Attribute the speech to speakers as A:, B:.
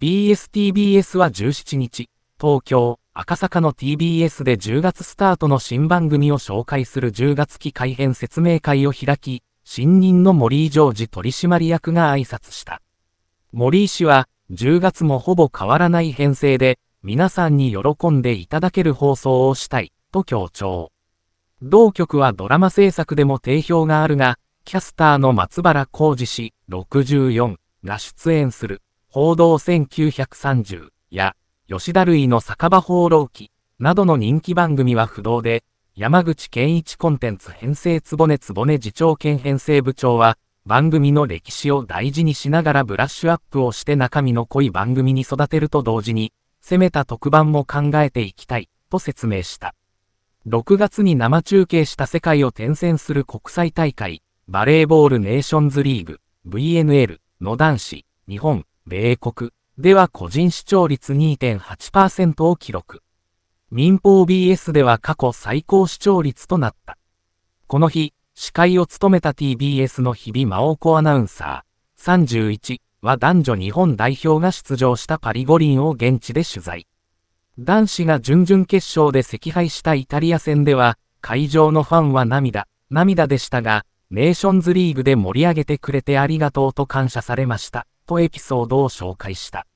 A: BSTBS は17日、東京、赤坂の TBS で10月スタートの新番組を紹介する10月期改編説明会を開き、新任の森井ージ取締役が挨拶した。森井氏は、10月もほぼ変わらない編成で、皆さんに喜んでいただける放送をしたい、と強調。同局はドラマ制作でも定評があるが、キャスターの松原浩二氏、64、が出演する。報道1930や、吉田類の酒場放浪記などの人気番組は不動で、山口健一コンテンツ編成ねつ坪根次長兼編成部長は、番組の歴史を大事にしながらブラッシュアップをして中身の濃い番組に育てると同時に、攻めた特番も考えていきたい、と説明した。6月に生中継した世界を転戦する国際大会、バレーボールネーションズリーグ、VNL の男子、日本、米国では個人視聴率2.8%を記録。民放 BS では過去最高視聴率となった。この日、司会を務めた TBS の日々真央子アナウンサー31は男女日本代表が出場したパリ五輪を現地で取材。男子が準々決勝で惜敗したイタリア戦では、会場のファンは涙、涙でしたが、ネーションズリーグで盛り上げてくれてありがとうと感謝されました。とエピソードを紹介した。